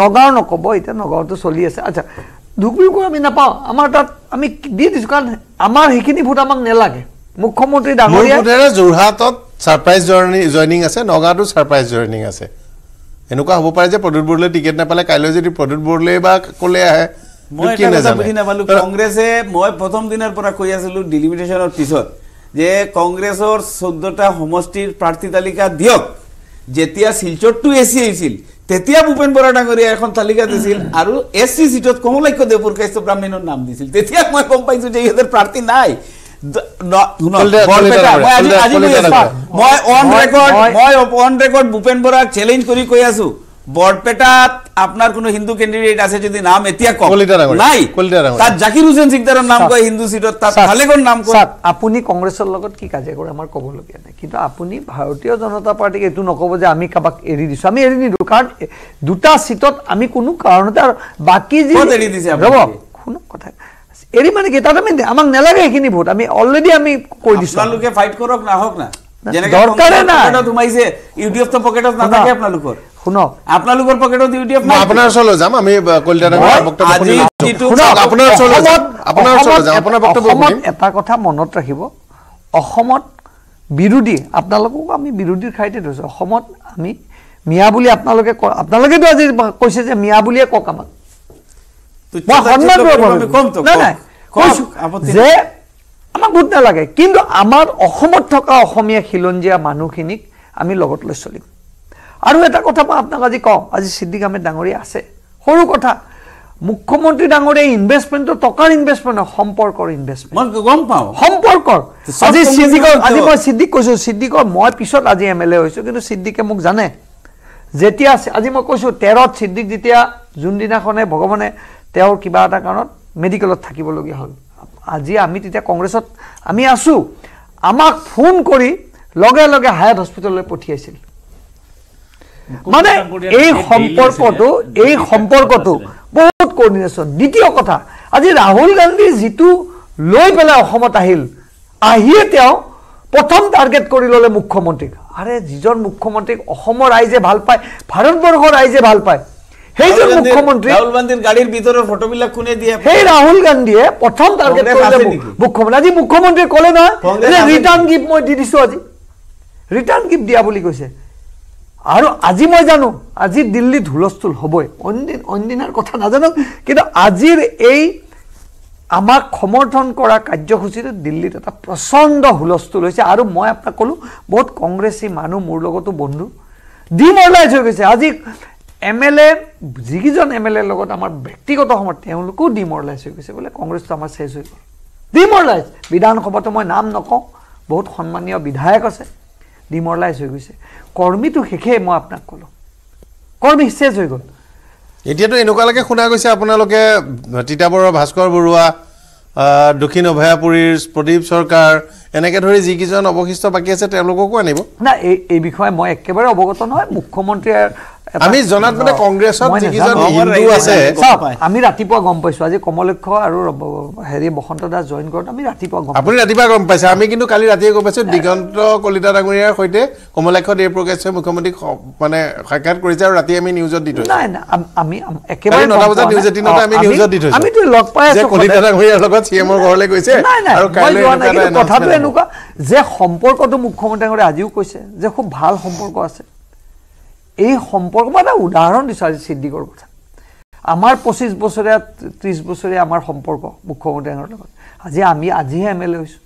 নগাঁও নক'ব এতিয়া নগাঁৱতো চলি আছে আচ্ছা ধুবুৰীকো আমি নাপাওঁ আমাৰ তাত আমি দি দিছোঁ কাৰণ আমাৰ সেইখিনি ভোট আমাক নেলাগে মুখ্যমন্ত্ৰী ডাঙৰীয়া যোৰহাটত ছাৰপ্ৰাইজ জইনিং আছে নগাঁৱতো ছাৰপ্ৰাইজ জইনিং আছে এনেকুৱা হ'ব পাৰে যে প্ৰদ্যুৎ বৰুৱলৈ টিকেট নাপালে কাইলৈ যদি প্ৰদ্যুৎ বৰুৱলৈ বা ক'লে আহে কংগ্ৰেছে মই প্ৰথম দিনৰ পৰা কৈ আছিলোঁ ডিলিমিটেশ্যনৰ পিছত যে কংগ্ৰেছৰ চৈধ্যটা সমষ্টিৰ প্ৰাৰ্থী তালিকা দিয়ক যেতিয়া শিলচৰটো এ চি আহিছিল তেতিয়া ভূপেন বৰা ডাঙৰীয়া এখন তালিকা দিছিল আৰু এছ চি চিটত কমলাক্ষ দেৱৰ কাষ্ট ব্ৰাহ্মীণৰ নাম দিছিল তেতিয়া মই গম পাইছো যে ইহঁতৰ প্ৰাৰ্থী নাই মই অন ৰেকৰ্ড মই অন ৰেকৰ্ড ভূপেন বৰাক চেলেঞ্জ কৰি কৈ আছো বরপেটাত আপনার কোন হিন্দু ক্যান্ডিডেট আছে যদি নাম এতিয়া কম নাই তার জাকির হোসেন সিকদারের নাম কয় হিন্দু সিটত তার খালেগর নাম কয় আপনি কংগ্রেসের লগত কি কাজে করে আমার কবল নাই কিন্তু আপনি ভারতীয় জনতা পার্টিকে এটু নকব যে আমি কাবাক এড়ি দিছো আমি এড়ি নিদো কারণ দুটা সিটত আমি কোনো কারণে তার বাকি যে এড়ি দিছে রব কোন কথা এড়ি মানে কি তাতে আমি আমাক নেলাগে এখিনি ভোট আমি অলরেডি আমি কই দিছো আপনার লোকে ফাইট করক না হোক না দরকার না ইউটিউব তো পকেটত না থাকে আপনার লোকের শুনক আপোনালোকৰ এটা কথা মনত ৰাখিব অসমত বিৰোধী আপোনালোকক আমি বিৰোধীৰ ঠাইতে ধৰিছোঁ অসমত আমি মিয়া বুলি আপোনালোকে কওঁ আপোনালোকেতো আজি কৈছে যে মিয়া বুলিয়ে কওক আমাক যে আমাক গোট নালাগে কিন্তু আমাৰ অসমত থকা অসমীয়া খিলঞ্জীয়া মানুহখিনিক আমি লগত লৈ চলিম আৰু এটা কথা মই আপোনাক আজি কওঁ আজি চিদ্দিক আহমেদ ডাঙৰীয়া আছে সৰু কথা মুখ্যমন্ত্ৰী ডাঙৰীয়া ইনভেষ্টমেণ্টটো টকাৰ ইনভেষ্টমেণ্ট নহয় সম্পৰ্কৰ ইনভেষ্টমেণ্ট গম পাওঁ সম্পৰ্কৰ আজি ছিদ্দিকৰ আজি মই ছিদ্দিক কৈছোঁ ছিদ্দিকৰ মই পিছত আজি এম এল এ হৈছোঁ কিন্তু চিদ্দিকে মোক জানে যেতিয়া আজি মই কৈছোঁ তেৰত চিদ্দিক যেতিয়া যোনদিনাখনে ভগৱানে তেওঁৰ কিবা এটা কাৰণত মেডিকেলত থাকিবলগীয়া হ'ল আজি আমি তেতিয়া কংগ্ৰেছত আমি আছোঁ আমাক ফোন কৰি লগে লগে হায়াত হস্পিটেললৈ পঠিয়াইছিল মানে এই সম্পৰ্কটো এই সম্পৰ্কটো বহুত কৰ্ডিনেশ্যন দ্বিতীয় কথা আজি ৰাহুল গান্ধী যিটো লৈ পেলাই অসমত আহিল আহিয়ে তেওঁ প্ৰথম টাৰ্গেট কৰি ল'লে মুখ্যমন্ত্ৰীক আৰে যিজন মুখ্যমন্ত্ৰীক অসমৰ ৰাইজে ভাল পায় ভাৰতবৰ্ষৰ ৰাইজে ভাল পায় সেইজন মুখ্যমন্ত্ৰী ৰাহুল গান্ধীৰ গাড়ীৰ ভিতৰৰ ফটোবিলাক কোনে দিয়ে সেই ৰাহুল গান্ধীয়ে প্ৰথম টাৰ্গেট কৰিলে মুখ্যমন্ত্ৰী আজি মুখ্যমন্ত্ৰীয়ে ক'লে নহয় ৰিটাৰ্ণ গিফ্ট মই দি দিছোঁ আজি ৰিটাৰ্ণ গিফ্ট দিয়া বুলি কৈছে আৰু আজি মই জানো আজি দিল্লীত হুলস্থুল হ'বই অন্যদিন দিনাৰ কথা নাজানো কিন্তু আজিৰ এই আমাক সমৰ্থন কৰা কাৰ্যসূচীটো দিল্লীত এটা প্ৰচণ্ড হুলস্থুল হৈছে আৰু মই আপোনাক ক'লোঁ বহুত কংগ্ৰেছী মানুহ মোৰ লগতো বন্ধু ডিমৰলাইজ হৈ গৈছে আজি এম এল এ যিকেইজন এম এল এৰ লগত আমাৰ ব্যক্তিগত সময়ত তেওঁলোকেও ডিমৰলাইজ হৈ গৈছে বোলে কংগ্ৰেছটো আমাৰ শেষ হৈ গ'ল ডিমৰলাইজ বিধানসভাতো মই নাম নকওঁ বহুত সন্মানীয় বিধায়ক আছে ডিমৰলাইজ হৈ গৈছে কৰ্মীটো শেষে মই আপোনাক ক'লোঁ কৰ্মী চেজ হৈ গ'ল এতিয়াতো এনেকুৱালৈকে শুনা গৈছে আপোনালোকে তিতাবৰৰ ভাস্কৰ বৰুৱা দক্ষিণ অভয়াপুৰীৰ প্ৰদীপ চৰকাৰ এনেকে ধৰি যিকেইজন অৱশিষ্ট বাকী আছে তেওঁলোককো আনিব নাই এই এই বিষয়ে মই একেবাৰে অৱগত নহয় মুখ্যমন্ত্ৰীয়ে আমি জনাত মানে কংগ্ৰেছত যিকেইজন হিন্দু আছে আমি ৰাতিপুৱা গম পাইছোঁ আজি কমলক্ষ আৰু হেৰি বসন্ত দাস জইন কৰোঁ আমি ৰাতিপুৱা গম আপুনি ৰাতিপুৱা গম পাইছে আমি কিন্তু কালি ৰাতিয়ে গম পাইছোঁ দিগন্ত কলিতা ডাঙৰীয়াৰ সৈতে কমলাক্ষ দেৱ প্ৰকাশ্য মুখ্যমন্ত্ৰীক মানে সাক্ষাৎ কৰিছে আৰু ৰাতি আমি নিউজত দি থৈছোঁ নাই নাই আমি একেবাৰে নটা বজাত নিউজ এটি নটা আমি নিউজত দি থৈছোঁ আমিতো লগ পাই আছোঁ কলিতা ডাঙৰীয়াৰ লগত চিএমৰ ঘৰলৈ গৈছে আৰু কাইলৈ কথাটো এনেকুৱা যে সম্পৰ্কটো মুখ্যমন্ত্ৰী আজিও কৈছে যে খুব ভাল সম্পৰ্ক আছে এই সম্পৰ্ক মই এটা উদাহৰণ দিছোঁ আজি চিদ্দিকৰ কথা আমাৰ পঁচিছ বছৰীয়া ত্ৰিছ বছৰীয়া আমাৰ সম্পৰ্ক মুখ্যমন্ত্ৰী ডাঙৰ লগত আজি আমি আজিহে এম এল এ হৈছোঁ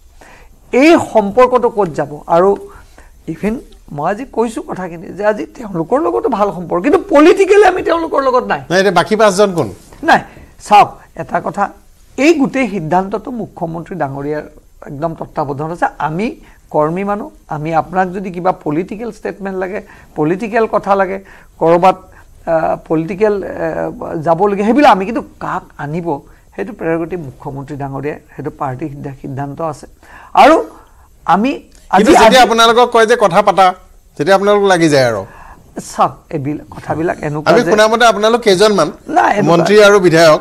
এই সম্পৰ্কটো ক'ত যাব আৰু ইভিন মই আজি কৈছোঁ কথাখিনি যে আজি তেওঁলোকৰ লগতো ভাল সম্পৰ্ক কিন্তু পলিটিকেলি আমি তেওঁলোকৰ লগত নাই বাকী পাঁচজন কোন নাই চাওক এটা কথা এই গোটেই সিদ্ধান্তটো মুখ্যমন্ত্ৰী ডাঙৰীয়াৰ একদম তত্বাৱধানত আছে আমি কৰ্মী মানুহ আমি আপোনাক যদি কিবা পলিটিকেল ষ্টেটমেণ্ট লাগে পলিটিকেল কথা লাগে ক'ৰবাত পলিটিকেল যাবলগীয়া সেইবিলাক আমি কিন্তু কাক আনিব সেইটো প্ৰেৰগতি মুখ্যমন্ত্ৰী ডাঙৰীয়াই সেইটো পাৰ্টীৰ সিদ্ধান্ত আছে আৰু আমি যেতিয়া আপোনালোকক কয় যে কথা পাতা যেতিয়া আপোনালোক লাগি যায় আৰু চাওক এইবিলাক কথাবিলাক এনেকুৱা শুনামতে আপোনালোক কেইজনমান মন্ত্ৰী আৰু বিধায়ক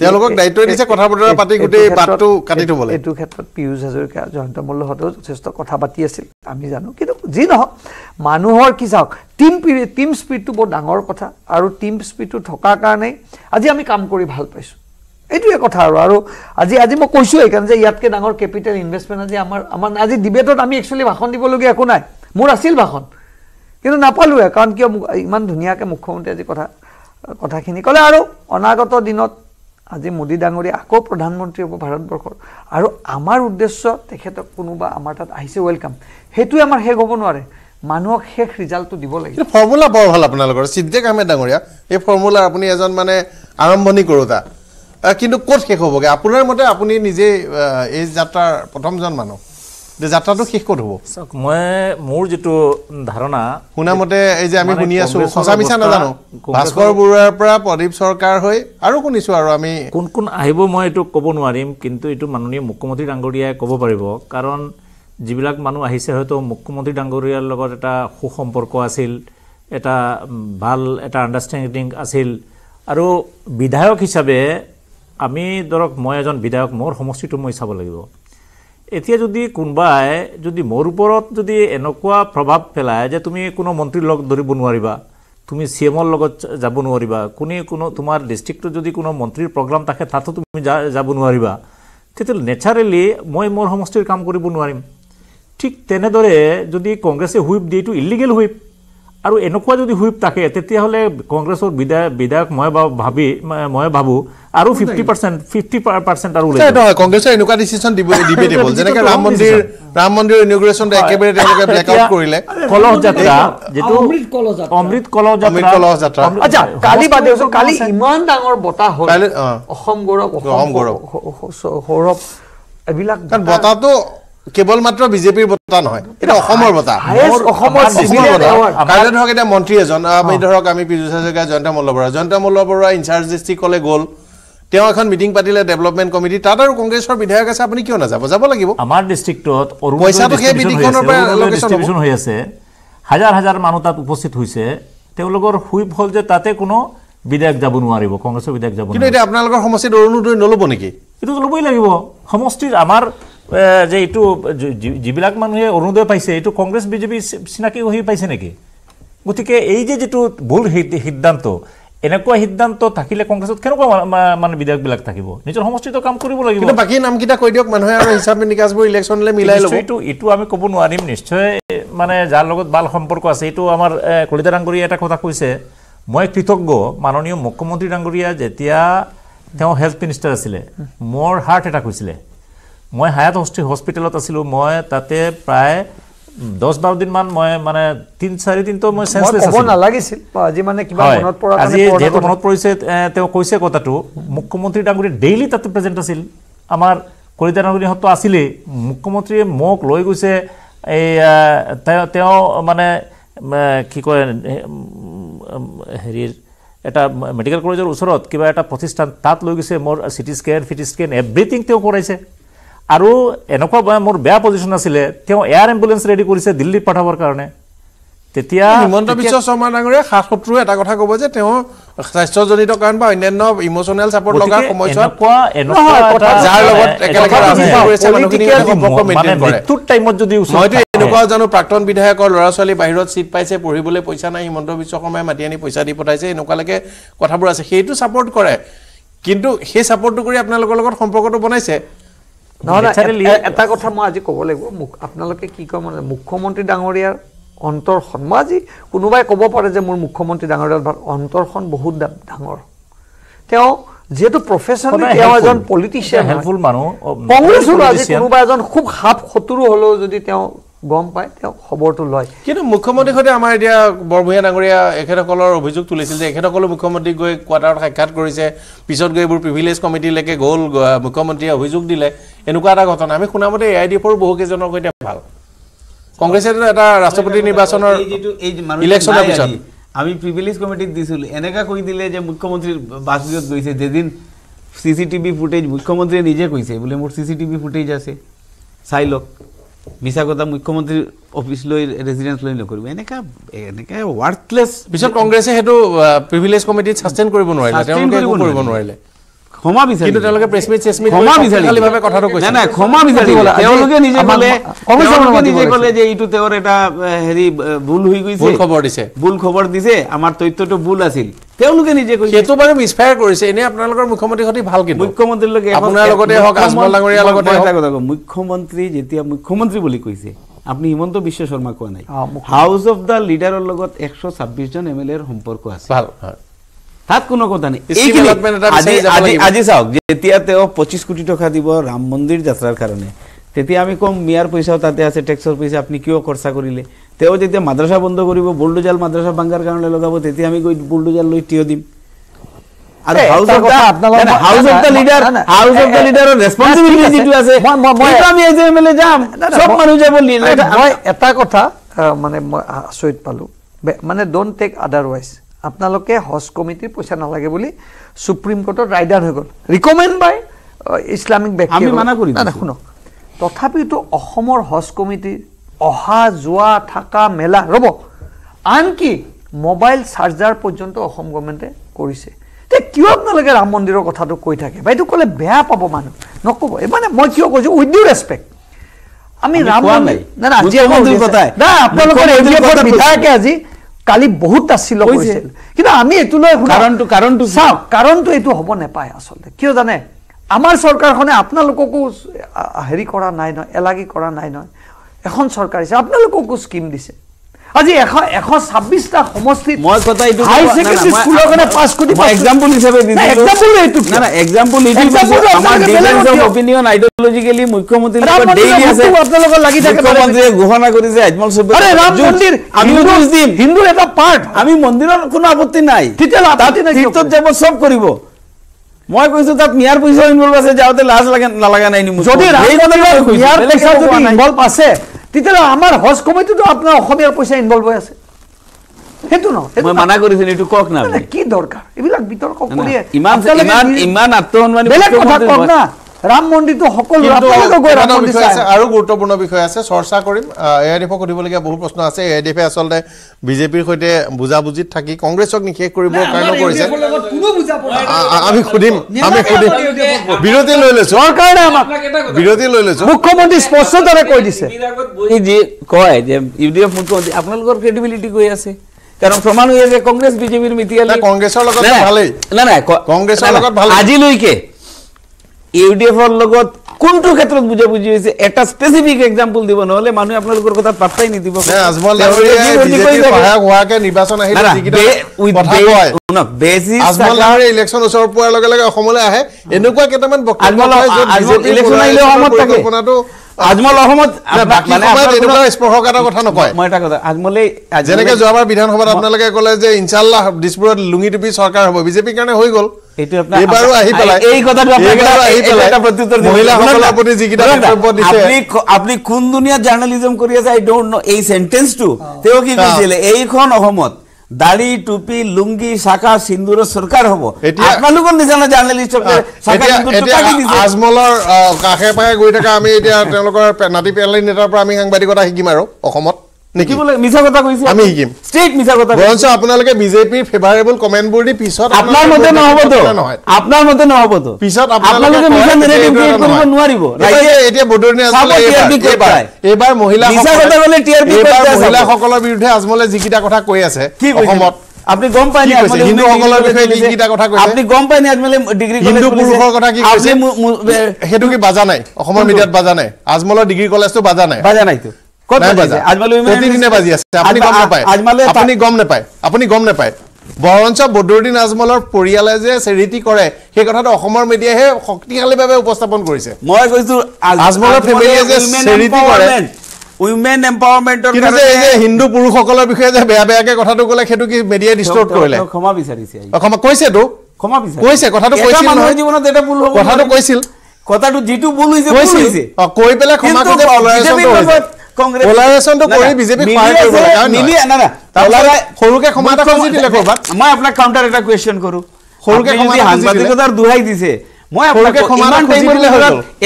তেওঁলোকক দায়িত্বই দিছে কথা বতৰা পাতি গোটেই বাটটো কাটি থবলৈ এইটো ক্ষেত্ৰত পীয়ুষ হাজৰিকা জয়ন্ত মল্লহঁতেও যথেষ্ট কথা পাতি আছিল আমি জানো কিন্তু যি নহওক মানুহৰ কি চাওক টিম স্পিৰিট টীম স্পিৰিটটো বৰ ডাঙৰ কথা আৰু টিম স্পিৰিটটো থকাৰ কাৰণেই আজি আমি কাম কৰি ভাল পাইছোঁ এইটোৱে কথা আৰু আৰু আজি আজি মই কৈছোঁ সেইকাৰণে যে ইয়াতকৈ ডাঙৰ কেপিটেল ইনভেষ্টমেণ্ট আজি আমাৰ আমাৰ আজি ডিবেটত আমি একচুৱেলি ভাষণ দিবলগীয়া একো নাই মোৰ আছিল ভাষণ কিন্তু নাপালোঁৱে কাৰণ কিয় ইমান ধুনীয়াকৈ মুখ্যমন্ত্ৰীয়ে আজি কথা কথাখিনি ক'লে আৰু অনাগত দিনত আজি মোদী ডাঙৰীয়া আকৌ প্ৰধানমন্ত্ৰী হ'ব ভাৰতবৰ্ষৰ আৰু আমাৰ উদ্দেশ্য তেখেতক কোনোবা আমাৰ তাত আহিছে ৱেলকাম সেইটোৱে আমাৰ শেষ হ'ব নোৱাৰে মানুহক শেষ ৰিজাল্টটো দিব লাগে ফৰ্মুলা বৰ ভাল আপোনালোকৰ সিদ্দিক আহমেদ ডাঙৰীয়া এই ফৰ্মুলা আপুনি এজন মানে আৰম্ভণি কৰোঁ কৰোঁতা কিন্তু ক'ত শেষ হ'বগৈ আপোনাৰ মতে আপুনি নিজেই এই যাত্ৰাৰ প্ৰথমজন মানুহ যাত্ৰাটো শেষ ক'ত হ'ব মই মোৰ যিটো ধাৰণা শুনামতে এই যে আমি শুনি আছো সঁচা মিছা নাজানো ভাস্কৰ বৰুৱাৰ পৰা প্ৰদীপ চৰকাৰ হৈ আৰু শুনিছোঁ আৰু আমি কোন কোন আহিব মই এইটো ক'ব নোৱাৰিম কিন্তু এইটো মাননীয় মুখ্যমন্ত্ৰী ডাঙৰীয়াই ক'ব পাৰিব কাৰণ যিবিলাক মানুহ আহিছে হয়তো মুখ্যমন্ত্ৰী ডাঙৰীয়াৰ লগত এটা সু সম্পৰ্ক আছিল এটা ভাল এটা আণ্ডাৰষ্টেণ্ডিং আছিল আৰু বিধায়ক হিচাপে আমি ধৰক মই এজন বিধায়ক মোৰ সমষ্টিটো মই চাব লাগিব এতিয়া যদি কোনোবাই যদি মোৰ ওপৰত যদি এনেকুৱা প্ৰভাৱ পেলায় যে তুমি কোনো মন্ত্ৰীৰ লগত ধৰিব নোৱাৰিবা তুমি চি এমৰ লগত যাব নোৱাৰিবা কোনে কোনো তোমাৰ ডিষ্ট্ৰিক্টত যদি কোনো মন্ত্ৰীৰ প্ৰগ্ৰাম থাকে তাতো তুমি যা যাব নোৱাৰিবা তেতিয়াহ'লে নেচাৰেলি মই মোৰ সমষ্টিৰ কাম কৰিব নোৱাৰিম ঠিক তেনেদৰে যদি কংগ্ৰেছে হুইপ দিয়ে এইটো ইলিগেল হুইপ আৰু এনেকুৱা যদি হুইপ থাকে তেতিয়াহ'লে কংগ্ৰেছৰ বিধায়ক বিধায়ক মই ভাবি মই ভাবোঁ আৰু ফিফটি পাৰ্চেণ্ট ফিফটি পাৰ্চেণ্ট আৰু কংগ্ৰেছে এনেকুৱা ডিচিশ্যন দিব দিব যেনেকৈ ৰাম মন্দিৰ ৰাম মন্দিৰ ইনগ্ৰেশ্যনটো একেবাৰে তেওঁলোকে ব্লেক আউট কৰিলে কলহ যাত্ৰা যিটো অমৃত কলহ যাত্ৰা কলহ যাত্ৰা আচ্ছা কালি বাদ দিয়কচোন কালি ইমান ডাঙৰ বতাহ হ'ল অসম গৌৰৱ অসম গৌৰৱ সৌৰভ এইবিলাক বতাহটো কেৱল মাত্ৰ বিজেপিৰ বঁটা নহয় এটা অসমৰ বঁটা কাইলৈ ধৰক এতিয়া মন্ত্ৰী এজন আমি ধৰক আমি পীযুষ হাজৰিকা জয়ন্ত মল্ল বৰুৱা জয়ন্ত মল্ল বৰুৱা ইনচাৰ্জ ডিষ্ট্ৰিক্টলৈ গ'ল তেওঁ এখন মিটিং পাতিলে ডেভেলপমেণ্ট কমিটি তাত আৰু কংগ্ৰেছৰ বিধায়ক আছে আপুনি কিয় নাযাব যাব লাগিব আমাৰ ডিষ্ট্ৰিক্টত পইচাটো সেই মিটিংখনৰ পৰা হৈ আছে হাজাৰ হাজাৰ মানুহ তাত উপস্থিত হৈছে তেওঁলোকৰ সুইপ হ'ল যে তাতে কোনো বিধায়ক যাব নোৱাৰিব কংগ্ৰেছৰ বিধায়ক যাব কিন্তু এতিয়া আপোনালোকৰ সমষ্টিত অৰুণোদয় নল'ব নেকি এইটো ল'বই লাগিব সমষ্টিত আমাৰ যে এইটো যিবিলাক মানুহে অৰুণোদয় পাইছে এইটো কংগ্ৰেছ বিজেপি চিনাকি হৈ পাইছে নেকি গতিকে এই যে যিটো ভুল সিদ্ধান্ত এনেকুৱা সিদ্ধান্ত থাকিলে কংগ্ৰেছত কেনেকুৱা মানে বিধায়কবিলাক থাকিব নিজৰ সমষ্টিটো কাম কৰিব লাগিব বাকী নামকেইটা কৈ দিয়ক মানুহে আৰু হিচাপ নিকাচবোৰ ইলেকশ্যনলৈ মিলাই ল'ব এইটো এইটো আমি ক'ব নোৱাৰিম নিশ্চয় মানে যাৰ লগত ভাল সম্পৰ্ক আছে এইটো আমাৰ কলিতা ডাঙৰীয়া এটা কথা কৈছে মই কৃতজ্ঞ মাননীয় মুখ্যমন্ত্ৰী ডাঙৰীয়া যেতিয়া তেওঁ হেল্থ মিনিষ্টাৰ আছিলে মোৰ হাৰ্ট এটাক হৈছিলে মই হায়াত হস্পিটেলত আছিলোঁ মই তাতে প্ৰায় দহ বাৰ দিনমান মই মানে তিনি চাৰিদিনটো মই নালাগিছিল আজি আজি যিহেতু মনত পৰিছে তেওঁ কৈছে কথাটো মুখ্যমন্ত্ৰী ডাঙৰী ডেইলি তাতে প্ৰেজেণ্ট আছিল আমাৰ কলিতা ডাঙৰীহঁতো আছিলেই মুখ্যমন্ত্ৰীয়ে মোক লৈ গৈছে এই তেওঁ মানে কি কয় হেৰিৰ এটা মেডিকেল কলেজৰ ওচৰত কিবা এটা প্ৰতিষ্ঠান তাত লৈ গৈছে মোৰ CT scan PET scan everything তেওঁ কৰাইছে আৰু এনেকুৱা মোৰ বেয়া পজিশ্যন আছিলে তেওঁ এয়াৰ এম্বুলেঞ্চ ৰেডি কৰিছে দিল্লীত পঠাবৰ কাৰণে তেতিয়া হিমন্ত বিশ্ব শৰ্মা ডাঙৰীয়া শাস শত্ৰুৱে এটা কথা ক'ব যে তেওঁ স্বাস্থ্যজনিত কাৰণ বা অন্যান্য ইম'চনেল চাপৰ লগা সময়ছোৱাত এনেকুৱা জানো প্ৰাক্তন বিধায়কৰ ল'ৰা ছোৱালী বাহিৰত চিট পাইছে পঢ়িবলৈ পইচা নাই হিমন্ত বিশ্ব শৰ্মাই মাতি আনি পইচা দি পঠাইছে এনেকুৱালৈকে কথাবোৰ আছে সেইটো চাপৰ্ট কৰে কিন্তু সেই ছাপৰ্টটো কৰি আপোনালোকৰ লগত সম্পৰ্কটো বনাইছে এটা কথা মই আজি ক'ব লাগিব মুখ আপোনালোকে কি কয় মানে মুখ্যমন্ত্ৰী ডাঙৰীয়াৰ অন্তৰখন মই আজি কোনোবাই ক'ব পাৰে যে মোৰ মুখ্যমন্ত্ৰী ডাঙৰীয়াৰ অন্তৰখন বহুত ডাঙৰ তেওঁ যিহেতু প্ৰফেচনেল তেওঁ এজন পলিটিচিয়ান হেল্পফুল মানুহ কংগ্ৰেছ হ'লেও আজি কোনোবা এজন খুব সাপ শত্ৰু হ'লেও যদি তেওঁ গম পায় তেওঁ খবৰটো লয় কিন্তু মুখ্যমন্ত্ৰীৰ সৈতে আমাৰ এতিয়া বৰভূঞা ডাঙৰীয়া এখেতসকলৰ অভিযোগ তুলিছিল যে এখেতসকলো মুখ্যমন্ত্ৰীক গৈ কোৱাৰ্টাৰত সাক্ষাৎ কৰিছে পিছত গৈ এইবোৰ প্ৰিভিলেজ কমিটিলৈকে গ'ল মুখ্যমন্ত্ৰীয়ে অভিযোগ দিলে এনেকুৱা এটা ঘটনা আমি শুনামতে এ আই ডি এফৰো বহুকেইজনৰ সৈতে ভাল কংগ্ৰেছে এটা ৰাষ্ট্ৰপতি নিৰ্বাচনৰ ইলেকশ্যনৰ পিছত আমি প্ৰিভিলেজ কমিটিক দিছিলোঁ এনেকুৱা কৰি দিলে যে মুখ্যমন্ত্ৰী বাছবিধত গৈছে যেদিন চি চি টিভি ফুটেজ মুখ্যমন্ত্ৰীয়ে নিজে কৈছে বোলে মোৰ চি চি টিভি ফুটেজ আছে চাই লওক বিশাখতা মুখ্যমন্ত্ৰীৰ অফিস লই ৰেসিডেন্স লই লকৰু এনেকা এনেকা ওয়াৰ্থলেস পিছত কংগ্ৰেছে সেইটো প্ৰিভিলেজ কমিটি সাসটেইন কৰিব নোয়াইলে তেওঁ কি কৰিব নোয়াইলে ক্ষমা বিচাৰি কিন্তু যেতিয়া বুলি কৈছে আপুনি হিমন্ত বিশ্ব শৰ্মা কোৱা নাই হাউচ অফ দ্য লিডাৰৰ লগত এশ ছাব্বিছজন এম এল এৰ সম্পৰ্ক আছে তাত কোনো কথা নাই আজি চাওক যেতিয়া তেওঁ পঁচিছ কোটি টকা দিব ৰাম মন্দিৰ যাত্ৰাৰ কাৰণে তেতিয়া আমি কম মিয়াৰ পইচাও তাতে আছে টেক্সৰ পইচা আপুনি কিয় খৰচা কৰিলে তেওঁ যেতিয়া মাদ্ৰাছা বন্ধ কৰিব বুল্ডোজাল মাদ্ৰাছা ভাঙাৰ কাৰণে লগাব তেতিয়া আমি গৈ বুল্ডোজাল লৈ থিয় দিম মানে দোন টেক আদাৰৱাইজ আপোনালোকে হজ কমিটিৰ পইচা নালাগে বুলি সুপ্ৰিম কোৰ্টত ৰাইডাৰ হৈ গ'ল ৰিকমেণ্ড বাই ইছলামিক শুনক তথাপিতো অসমৰ হজ কমিটিৰ অহা যোৱা থকা মেলা ৰ'ব আনকি মোবাইল চাৰ্জাৰ পৰ্যন্ত অসম গভমেণ্টে কৰিছে এতিয়া কিয় আপোনালোকে ৰাম মন্দিৰৰ কথাটো কৈ থাকে বা এইটো ক'লে বেয়া পাব মানুহ নক'ব মানে মই কিয় কৈছোঁ উইথ ডিউ ৰেচপেক্ট আমি ৰাম মন্দিৰ নাই আজি আপোনালোকৰ বিধায়কে আজি কালি বহুত তাচিল কিন্তু আমি এইটোলৈ কাৰণটো কাৰণটো চাওঁ কাৰণটো এইটো হ'ব নেপায় আচলতে কিয় জানে আমাৰ চৰকাৰখনে আপোনালোককো হেৰি কৰা নাই নহয় এলাগি কৰা নাই নহয় এখন চৰকাৰ হৈছে আপোনালোককো স্কিম দিছে আজি এশ এশ ছাব্বিশটা সমষ্টিত মই কথা এইটো হাই ছেকেণ্ডেৰী স্কুলৰ কাৰণে পাঁচ কোটি এক্সাম্পল হিচাপে এক্সাম্পল অপিনিয়ন আইডিঅলজিকেলি মুখ্যমন্ত্ৰী আপোনালোকৰ লাগি থাকে ঘোষণা কৰিছে আজমল হিন্দুৰ এটা পাৰ্ট আমি মন্দিৰত কোনো আপত্তি নাই তেতিয়া যাব চব কৰিব মই কৈছো তাত মিয়াৰ পইচা ইনভল্ভ আছে যাওঁতে লাজ লাগে নালাগে নাই নিমিলে তেতিয়াহ'লে আমাৰ হজ কমিটিটো আপোনাৰ অসমীয়াৰ পইচা ইনভল্ভ হৈ আছে কি দৰকাৰ এইবিলাক বিতৰ্ক কৰিয়ে ইমান আত্মসন্মান বেলেগ কথা কওক না ৰাম মন্দিৰটো সকলো আৰু গুৰুত্বপূৰ্ণ বিষয় আছে চৰ্চা কৰিম এ আই ডিএফক সুধিবলগীয়া বহু প্ৰশ্ন আছে এ আই ডিএফে আচলতে বিজেপিৰ সৈতে বুজাবুজিত থাকি কংগ্ৰেছক নিশেষ কৰিবৰ কাৰণে কৰিছে আমি সুধিম আমি সুধিম বিৰতি লৈ লৈছো অ কাৰণে আমাক বিৰতি লৈ লৈছো মুখ্যমন্ত্ৰী স্পষ্টতাৰে কৈ দিছে যি কয় যে ইউ ডি এফ মুখ্যমন্ত্ৰী আপোনালোকৰ ক্ৰেডিবিলিটি গৈ আছে কাৰণ প্ৰমাণ হৈ আছে কংগ্ৰেছ বিজেপিৰ মিটিয়ালে কংগ্ৰেছৰ লগত ভালেই নাই নাই কংগ্ৰেছৰ লগত ভাল আজিলৈকে ইউডিএফৰ লগত কোনটো ক্ষেত্ৰত বুজাবুজি হৈছে এটা স্পেচিফিক এক্সাম্পল দিব নহলে মানুহে আপোনালোকৰ কথা পাত্তাই নিদিব যেনেকে যোৱাবাৰ বিধানসভাত আপোনালোকে কলে যে ইনশাল্লাহ দিছপুৰত লুঙি টুপি চৰকাৰ হব বিজেপিৰ কাৰণে হৈ গল আপনি কোন দুনিয়া জার্নালিজম এইখন অসমত দাড়ি টুপি লুঙ্গি শাখা সিন্দুর সরকার হব আজমলর কাশে পাশে ঘুরে থাকা আমি এটা নাতি পেলানি নেতার আমি সাংবাদিকতা শিকিম আর অসমত মহিলাসকলৰ বিৰুদ্ধে আজমলে যিকেইটা কথা কৈ আছে আপুনি গম পাই নেকি বাজা নাই অসমৰ মিডিয়াত বাজা নাই আজমলৰ ডিগ্ৰী কলেজটো বাজা নাই বাজা নাইটো বৰঞ্চ বদৰুদ্দিন আজমলৰ পৰিয়ালে যে চেৰিটি কৰে সেই কথাটো অসমৰ মিডিয়াহে শক্তিশালীভাৱে উপস্থাপন কৰিছে মই কৈছো হিন্দু পুৰুষসকলৰ বিষয়ে যে বেয়া বেয়াকে কথাটো কলে সেইটো কি মিডিয়াই ডিষ্টৰ্ব কৰিলে কৈছে কথাটো কৈছে মানুহৰ কথাটো কৈছিল কথাটো যিটো কৈ পেলাই ক্ষমা কংগ্ৰেছ মই আপোনাক সাংবাদিকতাৰ দোহাই দিছে মই আপোনাক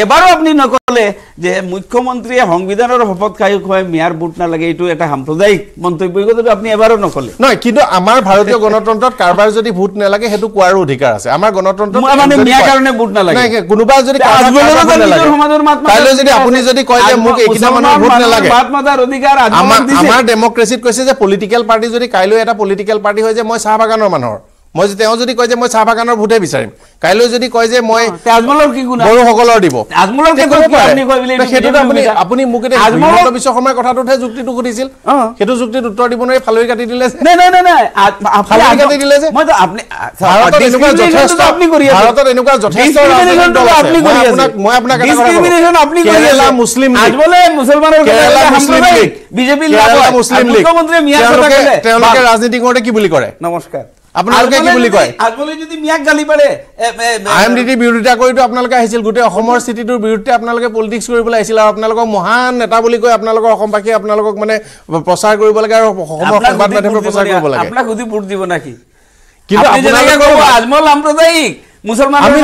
এবাৰো আপুনি নকলে যে মুখ্যমন্ত্ৰীয়ে সংবিধানৰ শপত খাই খুৱাই মেয়াৰ বুট নালাগে এইটো এটা সাম্প্ৰদায়িক মন্তব্য কিন্তু আপুনি এবাৰো নকলে নহয় কিন্তু আমাৰ ভাৰতীয় গণতন্ত্ৰত কাৰোবাৰ যদি ভোট নালাগে সেইটো কোৱাৰো অধিকাৰ আছে আমাৰ গণতন্ত্ৰত কোনোবা যদি আমাৰ ডেমক্ৰেচিত কৈছে যে পলিটিকেল পাৰ্টি যদি কাইলৈ এটা পলিটিকেল পাৰ্টি হয় যে মই চাহ বাগানৰ মানুহৰ মই যে তেওঁ যদি কয় যে মই চাহ বাগানৰ ভোটে বিচাৰিম কাইলৈ যদি কয় যে মই সকলৰ দিব আপুনি মোক এতিয়া বিশ্ব সময় কথাটোতহে যুক্তিটো সুধিছিল সেইটো যুক্তিত উত্তৰ দিব নোৱাৰি ফালৰি কাটি দিলে মুছলমান মুখ্যমন্ত্ৰীয়ে তেওঁলোকে ৰাজনীতি কৰোতে কি বুলি কৰে নমস্কাৰ আপোনালোকে কি বুলি কয় আজমলে যদি মিয়াক গালি পাৰে আই এম ডি আপোনালোকে আহিছিল গোটেই অসমৰ স্থিতিটোৰ বিৰুদ্ধে আপোনালোকে পলিটিক্স কৰিবলৈ আহিছিল আপোনালোকক মহান নেতা বুলি কৈ আপোনালোকৰ অসমবাসীয়ে আপোনালোকক মানে প্ৰচাৰ কৰিব লাগে আৰু অসমৰ সংবাদ মাধ্যমে প্ৰচাৰ কৰিব লাগে আপোনাক সুধি ভোট দিব নাকি কিন্তু আজমল সাম্প্ৰদায়িক আমি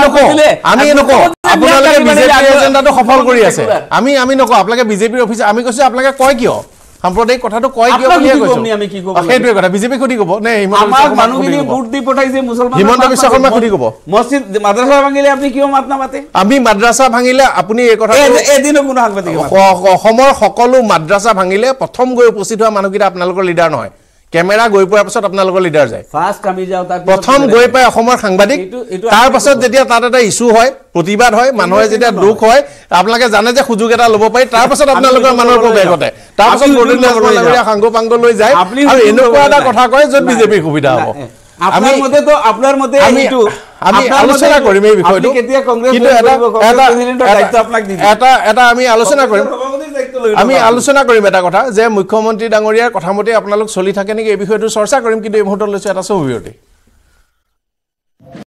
কৈছো আপোনালোকে কয় কিয় সাম্প্ৰদায়িক কথাটো কয় কিয় বুলি কৈছো আপুনি আমি কি কব সেইটোৱে কথা বিজেপি খুদি কব নে আমাৰ মানুহখিনি ভোট দি পঠাইছে মুছলমান হিমন্ত বিশ্ব শৰ্মা খুদি কব মসজিদ মাদ্ৰাসা ভাঙিলে আপুনি কিয় মাত নামাতে আমি মাদ্ৰাসা ভাঙিলে আপুনি এই কথা এদিন কোনো সাংবাদিক অসমৰ সকলো মাদ্ৰাসা ভাঙিলে প্ৰথম গৈ উপস্থিত হোৱা মানুহকেইটা আপোনালোকৰ লিডাৰ নহয় কেমেৰা গৈ পোৱাৰ পিছত আপোনালোকৰ লিডাৰ যায় ফাৰ্ষ্ট আমি যাওঁ তাত প্ৰথম গৈ পাই অসমৰ সাংবাদিক তাৰ পাছত যেতিয়া তাত এটা ইছ্যু হয় প্ৰতিবাদ হয় মানুহে যেতিয়া দুখ হয় আপোনালোকে জানে যে সুযোগ এটা ল'ব পাৰি তাৰ পাছত আপোনালোকৰ মানুহৰ ওপৰত ঘটে তাৰপিছত গধূলি সাংগো পাংগো লৈ যায় আপুনি এনেকুৱা এটা কথা কয় য'ত বিজেপিৰ সুবিধা হ'ব এটা আমি আলোচনা কৰিম আমি আলোচনা কৰিম এটা কথা যে মুখ্যমন্ত্ৰী ডাঙৰীয়াৰ কথামতে আপোনালোক চলি থাকে নেকি এই বিষয়টো চৰ্চা কৰিম কিন্তু এই মুহূৰ্তে লোক এটা ছবি বিৰতি